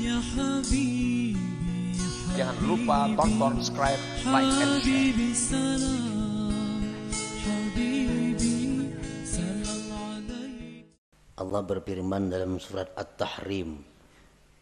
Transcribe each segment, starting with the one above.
Ya Jangan lupa tonton, subscribe, like, and share. Allah berfirman dalam surat At-Tahrim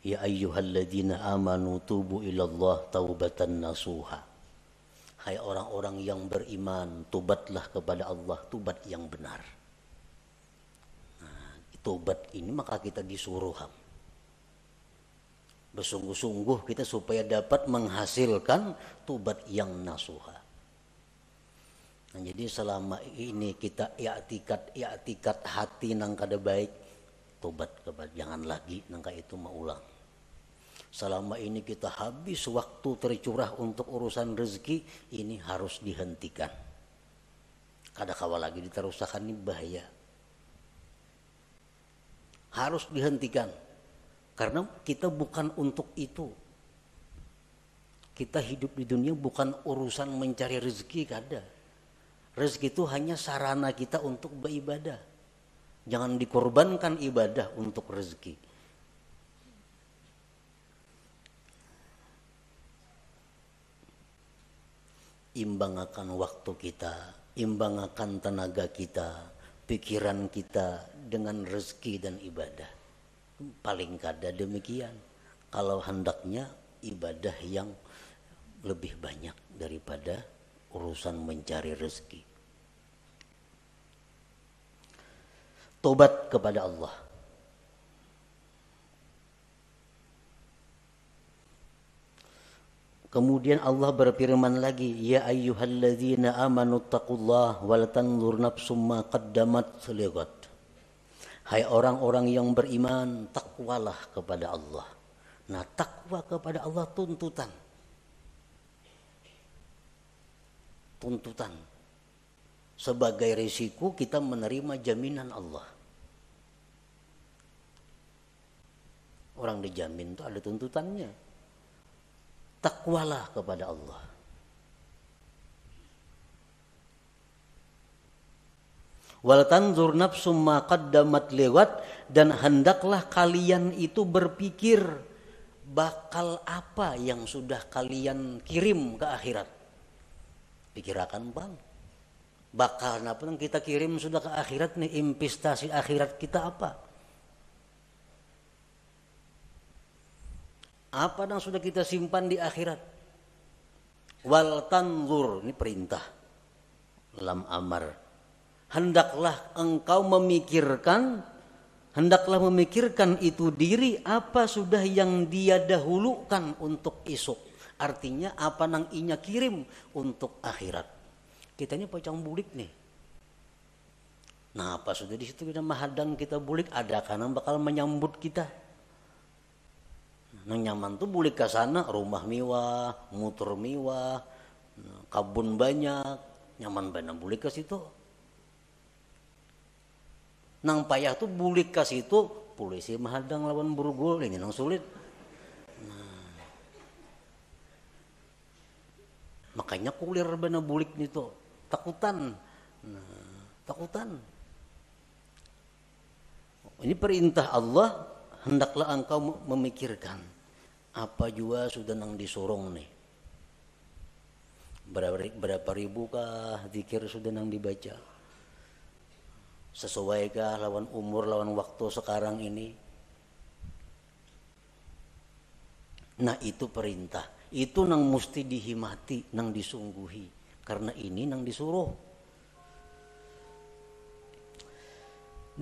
Ya ayyuhalladzina amanu tubu ilallah taubatan nasuha Hai orang-orang yang beriman Tubatlah kepada Allah Tubat yang benar nah, Tubat ini maka kita disuruh Bersungguh-sungguh kita supaya dapat menghasilkan tubat yang nasuha. Nah, jadi selama ini kita i'tikat i'tikat hati nang kada baik tobat kepada jangan lagi nangka itu maulang. Selama ini kita habis waktu tercurah untuk urusan rezeki ini harus dihentikan. Kada kawa lagi diterusakan ini bahaya. Harus dihentikan karena kita bukan untuk itu. Kita hidup di dunia bukan urusan mencari rezeki, kada. Rezeki itu hanya sarana kita untuk beribadah. Jangan dikorbankan ibadah untuk rezeki. Imbangakan waktu kita, imbangakan tenaga kita, pikiran kita dengan rezeki dan ibadah paling kada demikian kalau hendaknya ibadah yang lebih banyak daripada urusan mencari rezeki tobat kepada Allah Kemudian Allah berfirman lagi, "Ya ayyuhalladzina amanu taqullaha wa la tanzur nafsum ma qaddamat Hai orang-orang yang beriman, takwalah kepada Allah. Nah, takwa kepada Allah tuntutan. Tuntutan. Sebagai risiko kita menerima jaminan Allah. Orang dijamin itu ada tuntutannya. Takwalah kepada Allah. Wal tanzur nafsum ma qaddamat lewat dan hendaklah kalian itu berpikir bakal apa yang sudah kalian kirim ke akhirat. Pikirakan bang, bakal apa yang kita kirim sudah ke akhirat nih, investasi akhirat kita apa? Apa yang sudah kita simpan di akhirat? Wal tanzur, ini perintah. dalam amar, hendaklah engkau memikirkan hendaklah memikirkan itu diri apa sudah yang dia dahulukan untuk esok artinya apa nang inya kirim untuk akhirat kita kitanya pocong bulik nih nah apa sudah di situ kita mahadang kita bulik ada karena bakal menyambut kita nang nyaman tuh bulik ke sana rumah mewah motor mewah nah, kabun banyak nyaman banget bulik ke situ nang payah tu bulik kas itu polisi mahadang lawan burgul ini nang sulit nah. makanya kulir bana bulik nih tuh takutan nah, takutan ini perintah Allah hendaklah engkau memikirkan apa jua sudah nang disorong nih berapa, berapa ribu kah zikir sudah nang dibaca sesuaikah lawan umur lawan waktu sekarang ini nah itu perintah itu nang mesti dihimati nang disungguhi karena ini nang disuruh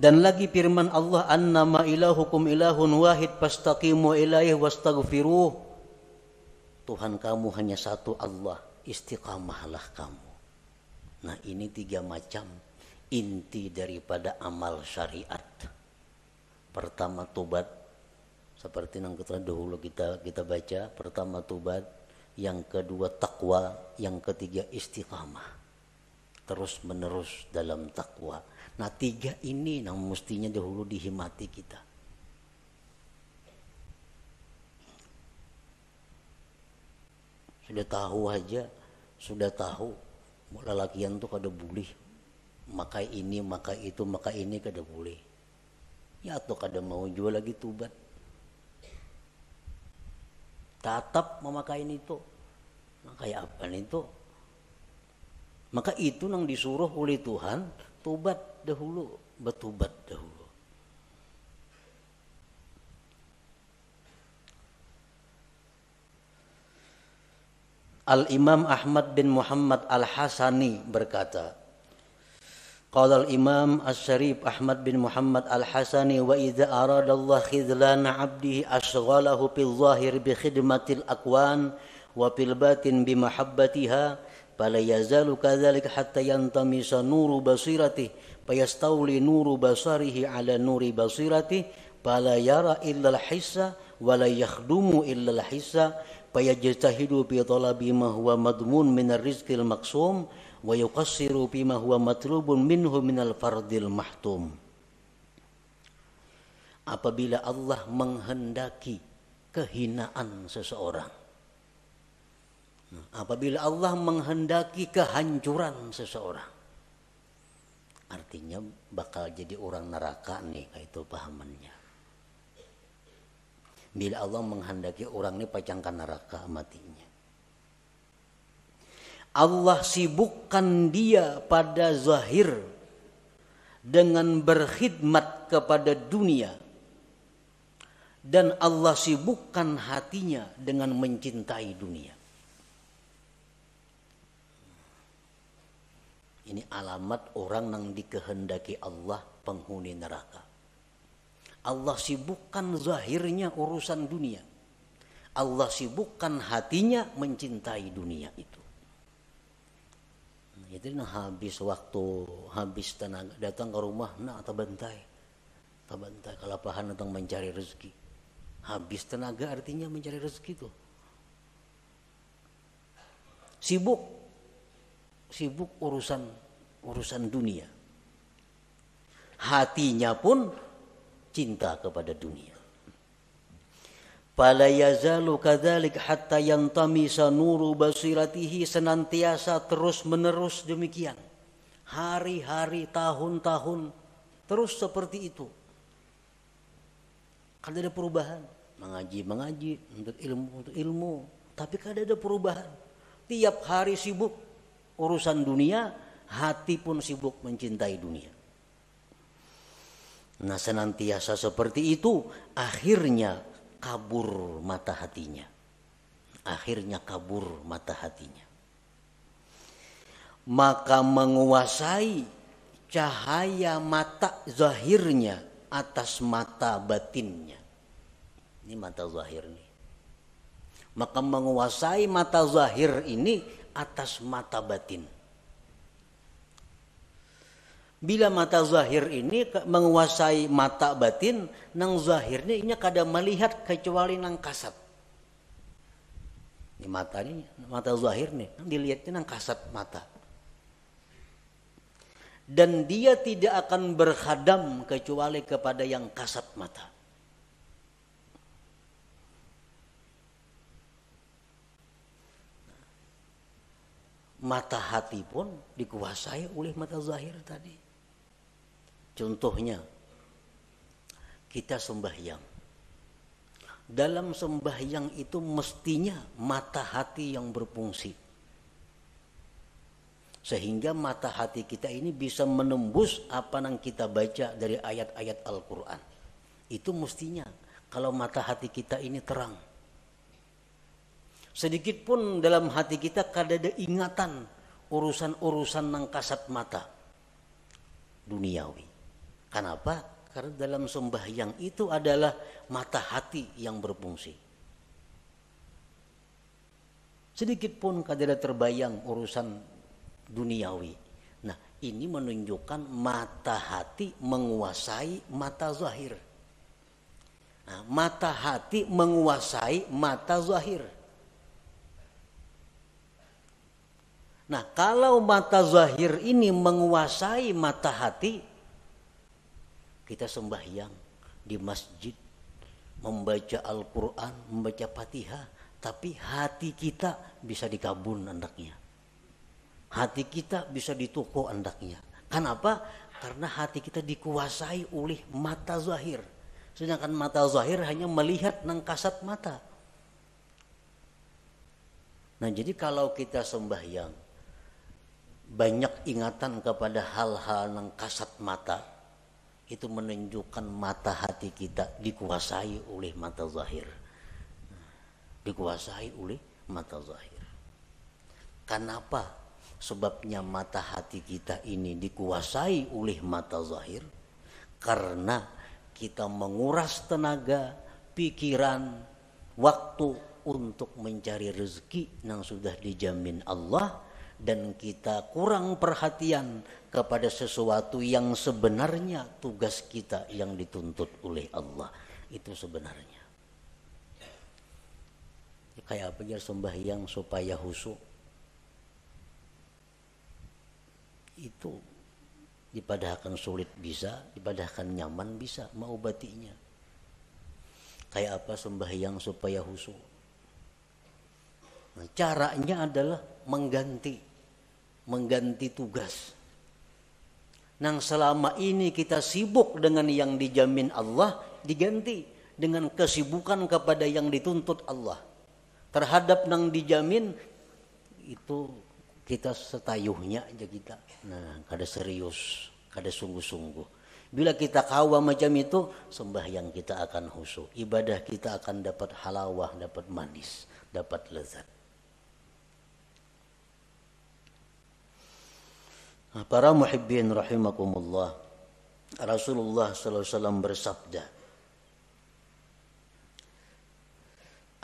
dan lagi firman Allah annama ilahukum ilahun wahid fastaqimu ilaih wastaghfiruh Tuhan kamu hanya satu Allah istiqamahlah kamu nah ini tiga macam inti daripada amal syariat. Pertama tobat seperti yang kita dahulu kita kita baca, pertama tobat, yang kedua takwa, yang ketiga istiqamah. Terus menerus dalam takwa. Nah, tiga ini yang mestinya dahulu dihimati kita. Sudah tahu aja, sudah tahu mulai lelakian tuh kada bulih maka ini maka itu maka ini kada boleh ya atau kada mau jual lagi tubat. tatap memakai ini itu ya apa ini itu maka itu yang disuruh oleh Tuhan tubat dahulu bertubat dahulu Al Imam Ahmad bin Muhammad Al Hasani berkata قال الإمام الشريف أحمد بن محمد الحسني وإذا أراد الله خذلان عبده أشغله في الظاهر بخدمة الأكوان وفي الباطن بمحبتها فلا يزال كذلك حتى ينطمس نور بصيرته فيستولي نور بصره على نور بصيرته فلا يرى إلا الحس ولا يخدم إلا الحس fayajtahidu bi talabi ma huwa madmun min ar-rizqil maqsum wa yuqassiru bima huwa matlubun minhu minal fardil mahtum apabila Allah menghendaki kehinaan seseorang apabila Allah menghendaki kehancuran seseorang artinya bakal jadi orang neraka nih itu pahamannya bila Allah menghendaki orang ini pacangkan neraka matinya. Allah sibukkan dia pada zahir dengan berkhidmat kepada dunia dan Allah sibukkan hatinya dengan mencintai dunia. Ini alamat orang yang dikehendaki Allah penghuni neraka. Allah sibukkan zahirnya urusan dunia. Allah sibukkan hatinya mencintai dunia itu. Nah, itu nah, habis waktu, habis tenaga datang ke rumah, nah atau bantai. Atau kalau kelapahan datang mencari rezeki. Habis tenaga artinya mencari rezeki itu Sibuk sibuk urusan urusan dunia. Hatinya pun cinta kepada dunia. Pala yazalu kadzalik hatta yantamisa nuru basiratihi senantiasa terus-menerus demikian. Hari-hari, tahun-tahun terus seperti itu. kadang ada perubahan. Mengaji, mengaji untuk ilmu, untuk ilmu, tapi kadang ada perubahan. Tiap hari sibuk urusan dunia, hati pun sibuk mencintai dunia. Nah senantiasa seperti itu akhirnya kabur mata hatinya. Akhirnya kabur mata hatinya. Maka menguasai cahaya mata zahirnya atas mata batinnya. Ini mata zahir nih. Maka menguasai mata zahir ini atas mata batin. Bila mata zahir ini menguasai mata batin, nang zahirnya ini kada melihat kecuali nang kasat. Ini mata ini, mata zahir nih, dilihatnya nang kasat mata. Dan dia tidak akan berhadam kecuali kepada yang kasat mata. Mata hati pun dikuasai oleh mata zahir tadi. Contohnya, kita sembahyang. Dalam sembahyang itu mestinya mata hati yang berfungsi. Sehingga mata hati kita ini bisa menembus apa yang kita baca dari ayat-ayat Al-Quran. Itu mestinya kalau mata hati kita ini terang. Sedikit pun dalam hati kita ada ingatan urusan-urusan nang kasat mata duniawi. Kenapa? Karena dalam sembahyang itu adalah mata hati yang berfungsi. Sedikit pun tidak terbayang urusan duniawi. Nah, ini menunjukkan mata hati menguasai mata zahir. Nah, mata hati menguasai mata zahir. Nah, kalau mata zahir ini menguasai mata hati, kita sembahyang di masjid, membaca Al-Quran, membaca Fatihah, tapi hati kita bisa dikabun andaknya. Hati kita bisa dituko andaknya. Kenapa? Karena hati kita dikuasai oleh mata zahir. Sedangkan mata zahir hanya melihat nang kasat mata. Nah jadi kalau kita sembahyang banyak ingatan kepada hal-hal nang kasat mata itu menunjukkan mata hati kita dikuasai oleh mata zahir dikuasai oleh mata zahir kenapa sebabnya mata hati kita ini dikuasai oleh mata zahir karena kita menguras tenaga pikiran waktu untuk mencari rezeki yang sudah dijamin Allah dan kita kurang perhatian kepada sesuatu yang sebenarnya tugas kita yang dituntut oleh Allah itu sebenarnya kayak apa ya sembahyang supaya husuk itu dipadahkan sulit bisa dipadahkan nyaman bisa mau batinya kayak apa sembahyang supaya husuk Nah, caranya adalah mengganti, mengganti tugas. Nang selama ini kita sibuk dengan yang dijamin Allah, diganti dengan kesibukan kepada yang dituntut Allah. Terhadap nang dijamin itu kita setayuhnya aja kita. Nah, kada serius, kada sungguh-sungguh. Bila kita kawa macam itu, sembahyang kita akan husu, ibadah kita akan dapat halawah, dapat manis, dapat lezat. Nah, para muhibbin rahimakumullah. Rasulullah SAW bersabda.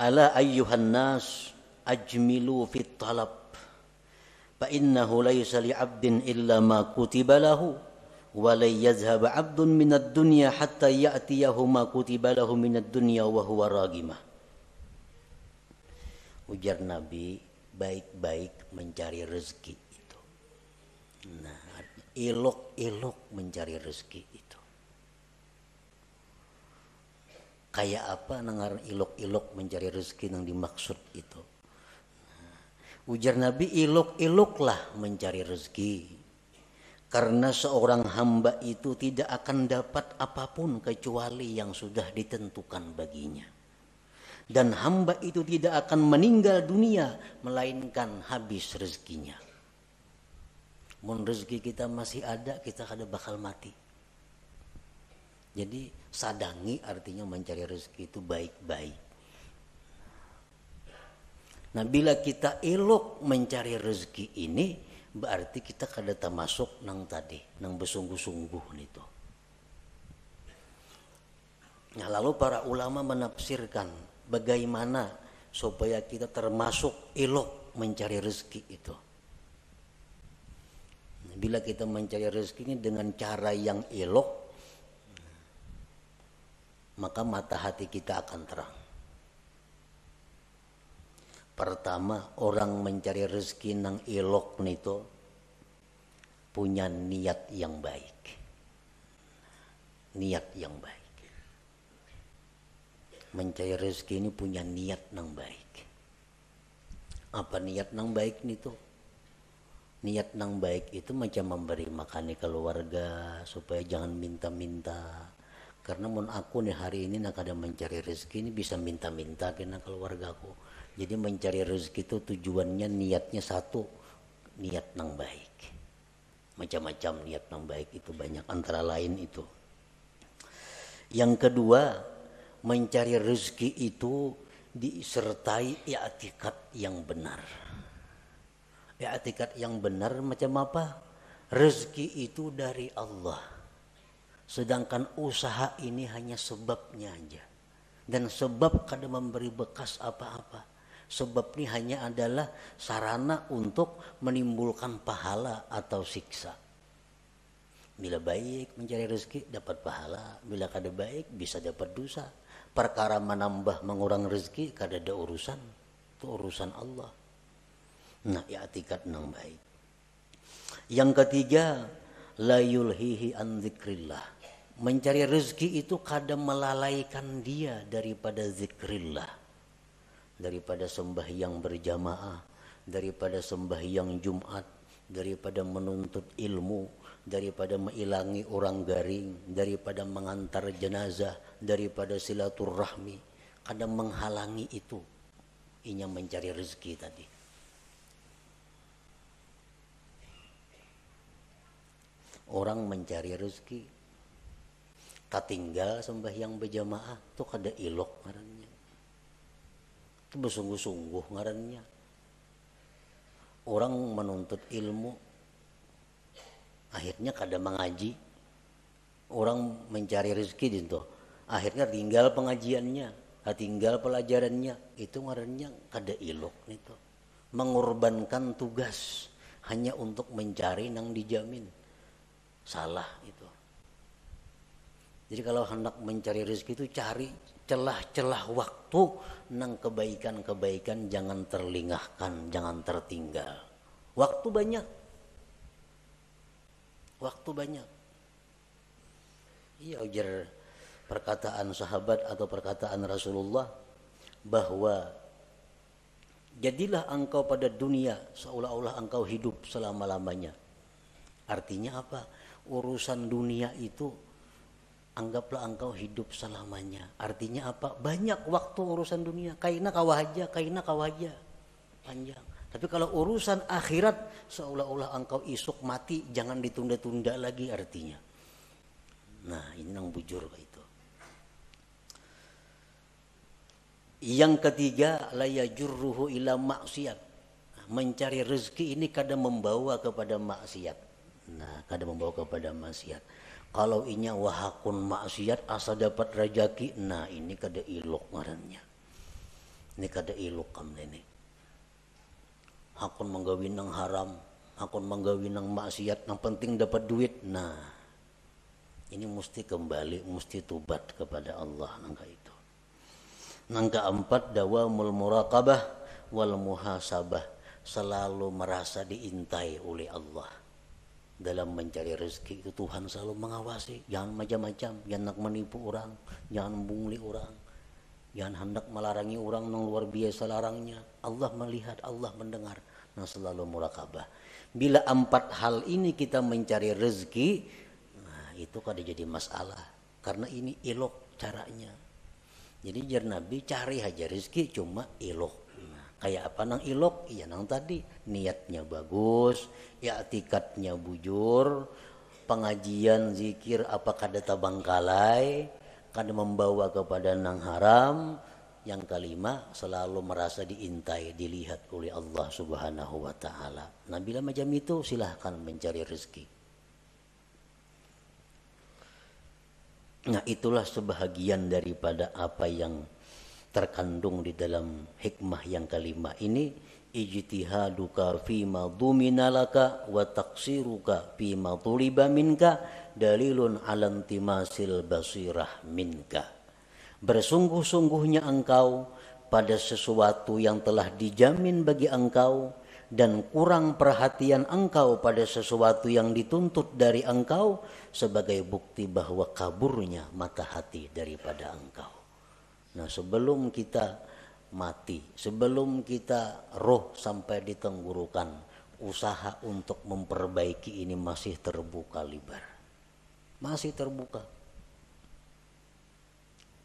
Ala ayyuhan nas ajmilu fit talab. Fa innahu laysa li abdin illa ma kutiba lahu. Wa lay yazhab abdun minad dunya hatta ya'tiyahu ma kutiba lahu minad dunya wa huwa ragimah. Ujar Nabi, baik-baik mencari rezeki Nah, elok-elok mencari rezeki itu. Kayak apa nengar ilok-ilok mencari rezeki yang dimaksud itu? Nah, ujar Nabi ilok-iloklah mencari rezeki. Karena seorang hamba itu tidak akan dapat apapun kecuali yang sudah ditentukan baginya. Dan hamba itu tidak akan meninggal dunia melainkan habis rezekinya. Mun rezeki kita masih ada, kita kada bakal mati. Jadi sadangi artinya mencari rezeki itu baik-baik. Nah bila kita elok mencari rezeki ini, berarti kita kada termasuk nang tadi, nang bersungguh sungguh itu. Nah lalu para ulama menafsirkan bagaimana supaya kita termasuk elok mencari rezeki itu. Bila kita mencari rezekinya dengan cara yang elok, maka mata hati kita akan terang. Pertama, orang mencari rezeki yang elok nito punya niat yang baik. Niat yang baik. Mencari rezeki ini punya niat yang baik. Apa niat yang baik nito? niat nang baik itu macam memberi makan keluarga supaya jangan minta-minta karena mun aku nih hari ini nak ada mencari rezeki ini bisa minta-minta kena keluarga aku jadi mencari rezeki itu tujuannya niatnya satu niat nang baik macam-macam niat nang baik itu banyak antara lain itu yang kedua mencari rezeki itu disertai i'tikad yang benar I'tikat ya, yang benar macam apa? Rezeki itu dari Allah. Sedangkan usaha ini hanya sebabnya aja. Dan sebab kada memberi bekas apa-apa. Sebab ini hanya adalah sarana untuk menimbulkan pahala atau siksa. Bila baik mencari rezeki dapat pahala, bila kada baik bisa dapat dosa. Perkara menambah mengurang rezeki kada ada urusan, itu urusan Allah. Nah, i'tikad ya nang baik. Yang ketiga, la yulhihi an Mencari rezeki itu kadang melalaikan dia daripada zikrillah. Daripada sembahyang berjamaah, daripada sembahyang Jumat, daripada menuntut ilmu, daripada menghilangi orang garing, daripada mengantar jenazah, daripada silaturahmi, kadang menghalangi itu. Inya mencari rezeki tadi. orang mencari rezeki katinggal sembahyang berjamaah tuh kada ilok ngarannya itu bersungguh-sungguh ngarannya orang menuntut ilmu akhirnya kada mengaji orang mencari rezeki itu akhirnya tinggal pengajiannya tinggal pelajarannya itu ngarannya kada ilok tuh. mengorbankan tugas hanya untuk mencari nang dijamin Salah itu. Jadi kalau hendak mencari rezeki itu cari celah-celah waktu nang kebaikan-kebaikan jangan terlingahkan, jangan tertinggal. Waktu banyak. Waktu banyak. Iya ujar perkataan sahabat atau perkataan Rasulullah bahwa jadilah engkau pada dunia seolah-olah engkau hidup selama-lamanya. Artinya apa? urusan dunia itu anggaplah engkau hidup selamanya. Artinya apa? Banyak waktu urusan dunia. Kaina kawaja, kaina kawaja. Panjang. Tapi kalau urusan akhirat seolah-olah engkau isuk mati, jangan ditunda-tunda lagi artinya. Nah, ini yang bujur itu. Yang ketiga, la yajurruhu ila maksiat. Mencari rezeki ini kadang membawa kepada maksiat. Nah, kada membawa kepada maksiat. Kalau inya wahakun maksiat asal dapat rajaki. nah ini kada ilok marannya. Ini kada ilok kam ini. Hakun menggawin nang haram, hakun menggawin nang maksiat, yang penting dapat duit. Nah, ini mesti kembali, mesti tubat kepada Allah nangka itu. Nangka empat mul muraqabah wal muhasabah selalu merasa diintai oleh Allah dalam mencari rezeki itu Tuhan selalu mengawasi jangan macam-macam jangan nak menipu orang jangan bungli orang jangan hendak melarangi orang yang luar biasa larangnya Allah melihat Allah mendengar nah selalu murakabah bila empat hal ini kita mencari rezeki nah itu kada jadi masalah karena ini elok caranya jadi jar Nabi cari aja rezeki cuma elok kayak apa nang ilok iya nang tadi niatnya bagus ya tikatnya bujur pengajian zikir apa kada tabangkalai kada membawa kepada nang haram yang kelima selalu merasa diintai dilihat oleh Allah Subhanahu wa taala nah bila macam itu silahkan mencari rezeki nah itulah sebahagian daripada apa yang terkandung di dalam hikmah yang kelima ini ijtihaduka fima duminalaka wa taqsiruka ma tuliba minka dalilun alantimasil basirah minka bersungguh-sungguhnya engkau pada sesuatu yang telah dijamin bagi engkau dan kurang perhatian engkau pada sesuatu yang dituntut dari engkau sebagai bukti bahwa kaburnya mata hati daripada engkau Nah sebelum kita mati, sebelum kita roh sampai ditenggurukan, usaha untuk memperbaiki ini masih terbuka lebar. Masih terbuka.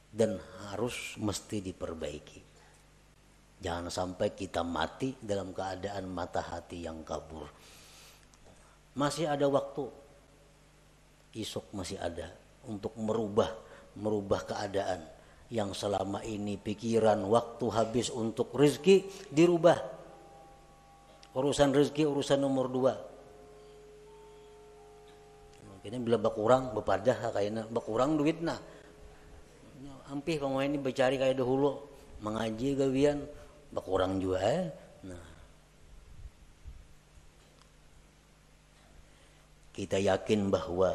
Dan harus mesti diperbaiki. Jangan sampai kita mati dalam keadaan mata hati yang kabur. Masih ada waktu. Isok masih ada untuk merubah merubah keadaan yang selama ini pikiran waktu habis untuk rezeki dirubah urusan rezeki urusan nomor dua makanya bila berkurang bepadah kayaknya berkurang duit nah hampir pemain ini bercari kayak dahulu mengaji gawian berkurang juga eh? nah kita yakin bahwa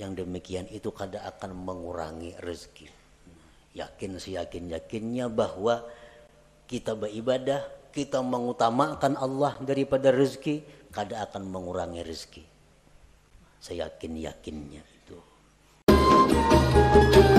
yang demikian itu kada akan mengurangi rezeki yakin seyakin-yakinnya bahwa kita beribadah, kita mengutamakan Allah daripada rezeki, kada akan mengurangi rezeki. saya yakin yakinnya itu.